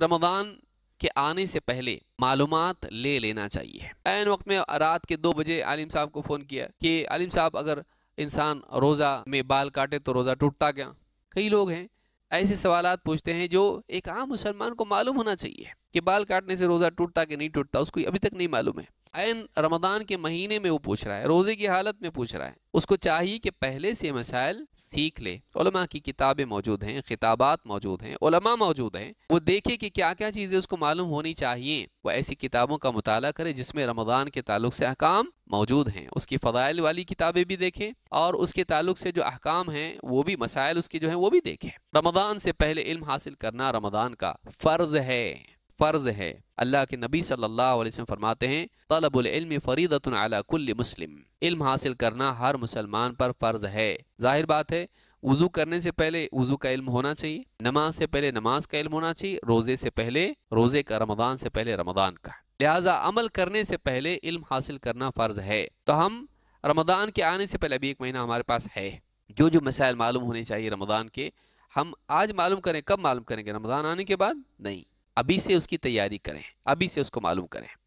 रमज़ान के आने से पहले मालूम ले लेना चाहिए एन वक्त में रात के दो बजे आलिम साहब को फ़ोन किया कि आलिम साहब अगर इंसान रोज़ा में बाल काटे तो रोज़ा टूटता क्या कई लोग हैं ऐसे सवाल पूछते हैं जो एक आम मुसलमान को मालूम होना चाहिए कि बाल काटने से रोज़ा टूटता कि नहीं टूटता उसको अभी तक नहीं मालूम है ऐन रमदान के महीने में वो पूछ रहा है रोजे की हालत में पूछ रहा है उसको चाहिए कि पहले से मसाइल सीख ले की किताबें मौजूद हैं खिताबात मौजूद हैं उलमा मौजूद हैं वो देखे कि क्या क्या चीज़ें उसको मालूम होनी चाहिए वो ऐसी किताबों का मुताला करे जिसमें रमदान के ताल्लुक से अहकाम मौजूद हैं उसकी फजाइल वाली किताबें भी देखें और उसके ताल्लुक से जो अहकाम हैं वो भी मसाइल उसके जो हैं वो भी देखें रमदान से पहले इल्म हासिल करना रमदान का फ़र्ज़ है फ़र्ज़ है अल्लाह के नबी सल्लल्लाहु अलैहि वसल्लम फरमाते हैं तलबुल्म फ़रीदतन अला कुल मुस्लिम इल्म हासिल करना हर मुसलमान पर फ़र्ज़ है जाहिर बात है वज़ू करने से पहले वज़ू का इल्म होना चाहिए नमाज से पहले नमाज का इल्म होना चाहिए रोज़े से पहले रोज़े का रमज़ान से पहले रमज़ान का लिहाजा अमल करने से पहले इल्म हासिल करना फ़र्ज़ है तो हम रमज़ान के आने से पहले अभी एक महीना हमारे पास है जो जो मसाइल मालूम होने चाहिए रमज़ान के हम आज मालूम करें कब मालूम करेंगे रमज़ान आने के बाद नहीं अभी से उसकी तैयारी करें अभी से उसको मालूम करें